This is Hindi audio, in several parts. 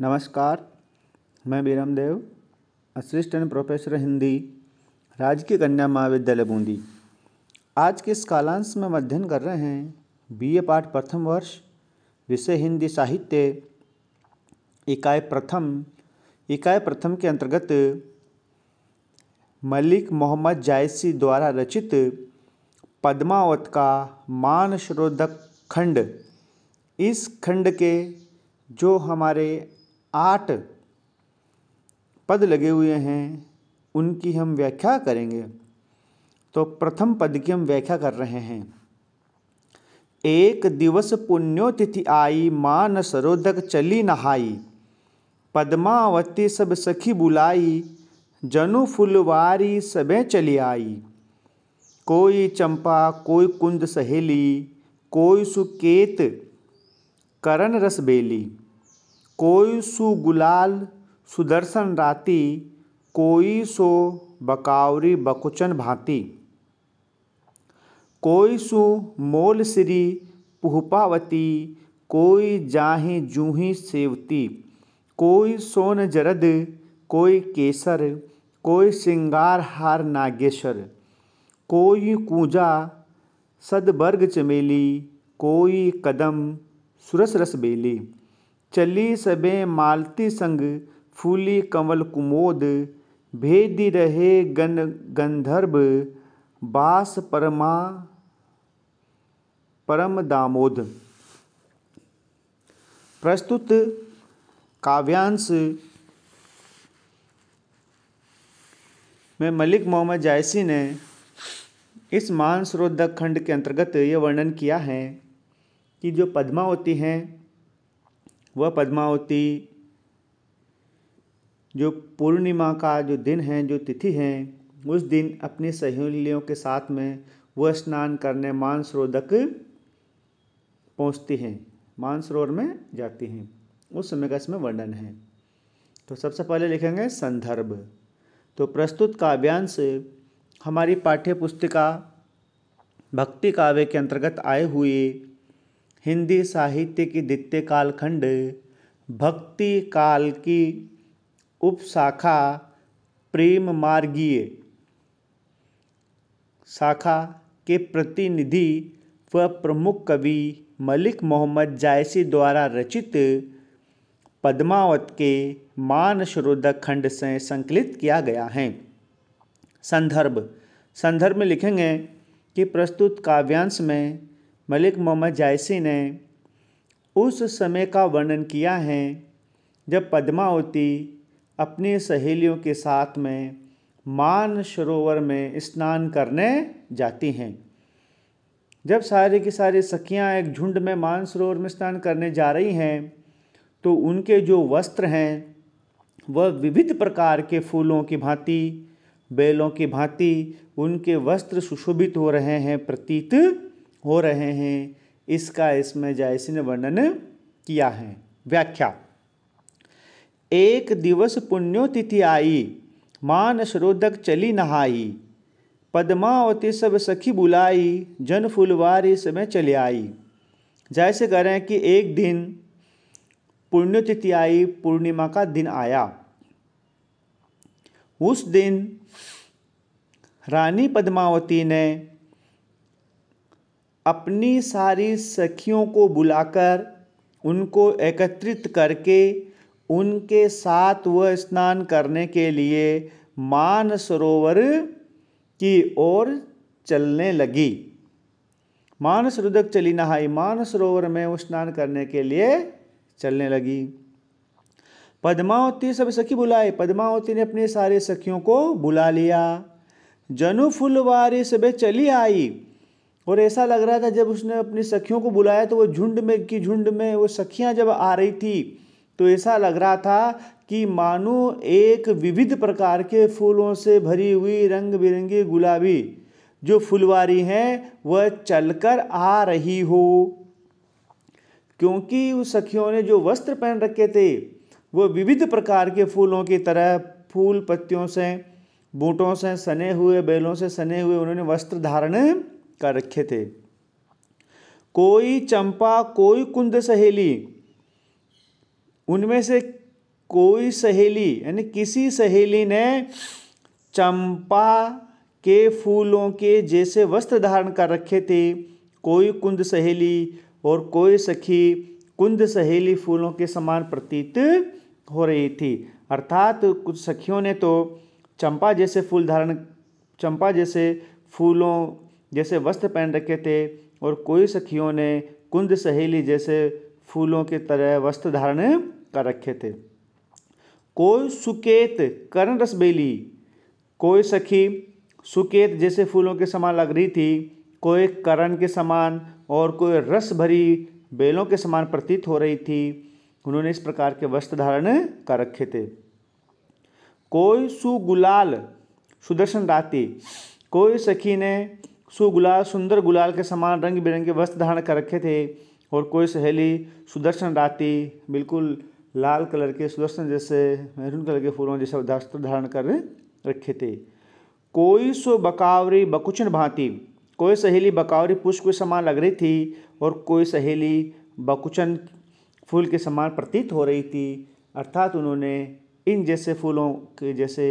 नमस्कार मैं बीरम देव असिस्टेंट प्रोफेसर हिंदी राजकीय कन्या महाविद्यालय बूंदी आज के इस कालांश में हम अध्ययन कर रहे हैं बीए पाठ प्रथम वर्ष विषय हिंदी साहित्य इकाई प्रथम इकाई प्रथम के अंतर्गत मलिक मोहम्मद जायसी द्वारा रचित पद्मावत का मान श्रोधक खंड इस खंड के जो हमारे आठ पद लगे हुए हैं उनकी हम व्याख्या करेंगे तो प्रथम पद की हम व्याख्या कर रहे हैं एक दिवस पुण्योतिथि आई मान सरोदक चली नहाई पद्मावती सब सखी बुलाई जनु फुलवारी सबे चली आई कोई चंपा कोई कुंद सहेली कोई सुकेत करण रसबेली कोई सु गुलाल सुदर्शन राति कोई सो बकावरी बकुचन भांति कोई सु मोल श्री पुहपावती कोई जाहि जूही सेवती कोई सोन जरद कोई केसर कोई श्रृंगार हार नागेश्वर कोई कूजा सदबर्ग चमेली कोई कदम सुरस रस बेली चली सबे मालती संग फूली कंवल कुमोद भेदी रहे गन गंधर्व बास परमा परम दामोद प्रस्तुत काव्यांश में मलिक मोहम्मद जायसी ने इस मानसरोधक खंड के अंतर्गत यह वर्णन किया है कि जो पद्मावती हैं वह पद्मावती जो पूर्णिमा का जो दिन है जो तिथि है उस दिन अपनी सहेलियों के साथ में वह स्नान करने मानसरोधक पहुँचती हैं मानसरोवर में जाती हैं उस समय का इसमें वर्णन है तो सबसे पहले लिखेंगे संदर्भ तो प्रस्तुत काव्यांश हमारी पाठ्य पुस्तिका भक्ति काव्य के अंतर्गत आए हुए हिंदी साहित्य की द्वितीय कालखंड भक्ति काल की उपशाखा प्रेम मार्गीय शाखा के प्रतिनिधि व प्रमुख कवि मलिक मोहम्मद जायसी द्वारा रचित पद्मावत के मानसरोदक खंड से संकलित किया गया है संदर्भ संदर्भ में लिखेंगे कि प्रस्तुत काव्यांश में मलिक मोहम्मद जायसी ने उस समय का वर्णन किया है जब पद्मावती अपनी सहेलियों के साथ में मान सरोवर में स्नान करने जाती हैं जब सारे की सारी सखियां एक झुंड में मान सरोवर में स्नान करने जा रही हैं तो उनके जो वस्त्र हैं वह विविध प्रकार के फूलों की भांति बेलों की भांति उनके वस्त्र सुशोभित हो रहे हैं प्रतीत हो रहे हैं इसका इसमें जायसी ने वर्णन किया है व्याख्या एक दिवस पुण्योतिथि आई मान श्रोधक चली नहाई पद्मावती सब सखी बुलाई जन फुलवारी समय चले आई जैसे कह रहे हैं कि एक दिन पुण्योतिथि आई पूर्णिमा का दिन आया उस दिन रानी पद्मावती ने अपनी सारी सखियों को बुलाकर उनको एकत्रित करके उनके साथ वह स्नान करने के लिए मान सरोवर की ओर चलने लगी मानस रुदक चली नहाई मान सरोवर में वो स्नान करने के लिए चलने लगी पद्मावती सब सखी बुलाए पद्मावती ने अपनी सारी सखियों को बुला लिया जनु फुलवारी सब चली आई और ऐसा लग रहा था जब उसने अपनी सखियों को बुलाया तो वो झुंड में की झुंड में वो सखियाँ जब आ रही थी तो ऐसा लग रहा था कि मानो एक विविध प्रकार के फूलों से भरी हुई रंग बिरंगी गुलाबी जो फुलवारी हैं वह चलकर आ रही हो क्योंकि उस सखियों ने जो वस्त्र पहन रखे थे वो विविध प्रकार के फूलों की तरह फूल पत्तियों से बूटों से सने हुए बेलों से सने हुए उन्होंने वस्त्र धारण कर रखे थे कोई चंपा कोई कुंद सहेली उनमें से कोई सहेली यानी किसी सहेली ने चंपा के फूलों के जैसे वस्त्र धारण कर रखे थे कोई कुंद सहेली और कोई सखी कुंद सहेली फूलों के समान प्रतीत हो रही थी अर्थात कुछ सखियों ने तो चंपा जैसे फूल धारण चंपा जैसे फूलों जैसे वस्त्र पहन रखे थे और कोई सखियों ने कुंद सहेली जैसे फूलों की तरह वस्त्र धारण कर रखे थे कोई सुकेत कर्ण रसबेली कोई सखी सुकेत जैसे फूलों के समान लग रही थी कोई करण के समान और कोई रस भरी बेलों के समान प्रतीत हो रही थी उन्होंने इस प्रकार के वस्त्र धारण कर रखे थे कोई सुगुलाल सुदर्शन राति कोई सखी ने सुगुलाल सुंदर गुलाल के समान रंग बिरंगे वस्त्र धारण कर रखे थे और कोई सहेली सुदर्शन राती बिल्कुल लाल कलर के सुदर्शन जैसे महरून कलर के फूलों जैसे वस्त्र धारण कर रखे थे कोई सो बकावरी बकुचन भांति कोई सहेली बकावरी पुष्प के समान लग रही थी और कोई सहेली बकुचन फूल के समान प्रतीत हो रही थी अर्थात उन्होंने इन जैसे फूलों के जैसे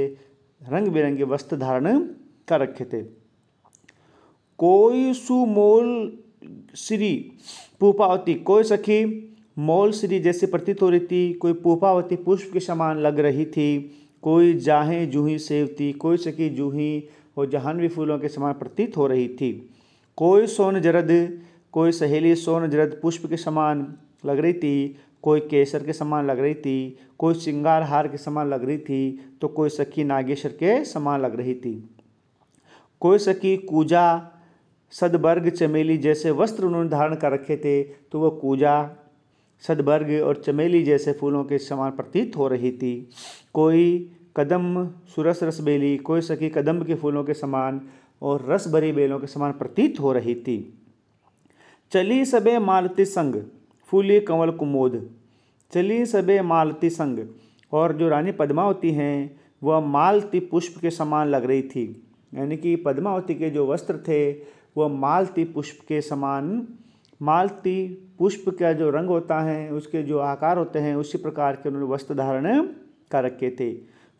रंग बिरंगे वस्त्र धारण कर रखे थे कोई सुमोल श्री पुपावती कोई सखी मोल श्री जैसे प्रतीत हो रही थी कोई पुपावती पुष्प के समान लग रही थी कोई जाहें जूही सेवती कोई सखी जूही और जहानवी फूलों के समान प्रतीत हो रही थी कोई सोन जरद कोई सहेली सोन जरद पुष्प के समान लग रही थी कोई केसर के समान लग रही थी कोई श्रृंगार हार के समान लग रही थी तो कोई सखी नागेश्वर के समान लग रही थी कोई सखी कूजा सदबर्ग चमेली जैसे वस्त्र उन्होंने धारण कर रखे थे तो वह कूजा सदबर्ग और चमेली जैसे फूलों के समान प्रतीत हो रही थी कोई कदम सुरस रस बेली कोई सखी कदम के फूलों के समान और रस भरी बेलों के समान प्रतीत हो रही थी चली सबे मालती संग फूली कंवल कुमोद चली सबे मालती संग और जो रानी पद्मावती हैं वह मालती पुष्प के समान लग रही थी यानी कि पद्मावती के जो वस्त्र थे वह मालती पुष्प के समान मालती पुष्प का जो रंग होता है उसके जो आकार होते हैं उसी प्रकार के उन्होंने वस्त्र धारण कर रखे थे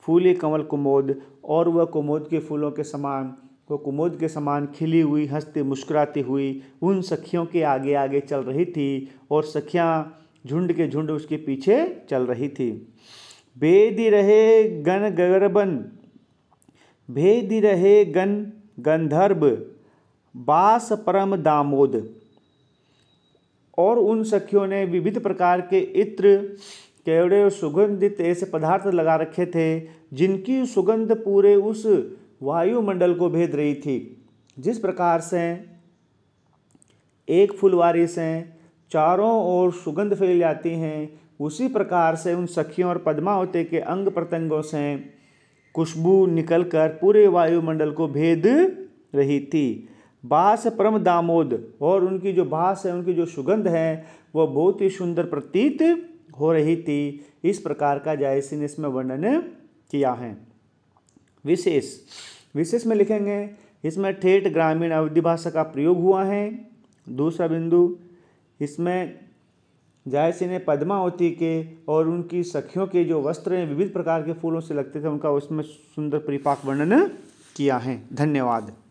फूले कंवल कुमोद और वह कुमोद के फूलों के समान वह कुमोद के समान खिली हुई हंसते मुस्कुराती हुई उन सखियों के आगे आगे चल रही थी और सखियाँ झुंड के झुंड उसके पीछे चल रही थी भेदी रहे गण गगरबन भेदी रहे गण गंधर्व बास परम दामोद और उन सखियों ने विविध प्रकार के इत्र केवड़े और सुगंधित ऐसे पदार्थ लगा रखे थे जिनकी सुगंध पूरे उस वायुमंडल को भेद रही थी जिस प्रकार से एक फुलवारी से चारों ओर सुगंध फैल जाती हैं उसी प्रकार से उन सखियों और पद्मावती के अंग प्रत्यंगों से खुशबू निकलकर पूरे वायुमंडल को भेद रही थी बास परम दामोद और उनकी जो बास है उनकी जो सुगंध है वह बहुत ही सुंदर प्रतीत हो रही थी इस प्रकार का जायसी ने इसमें वर्णन किया है विशेष विशेष में लिखेंगे इसमें ठेठ ग्रामीण अवधि भाषा का प्रयोग हुआ है दूसरा बिंदु इसमें जायसी ने पद्मावती के और उनकी सखियों के जो वस्त्र हैं विविध प्रकार के फूलों से लगते थे उनका उसमें सुंदर परिपाक वर्णन किया है धन्यवाद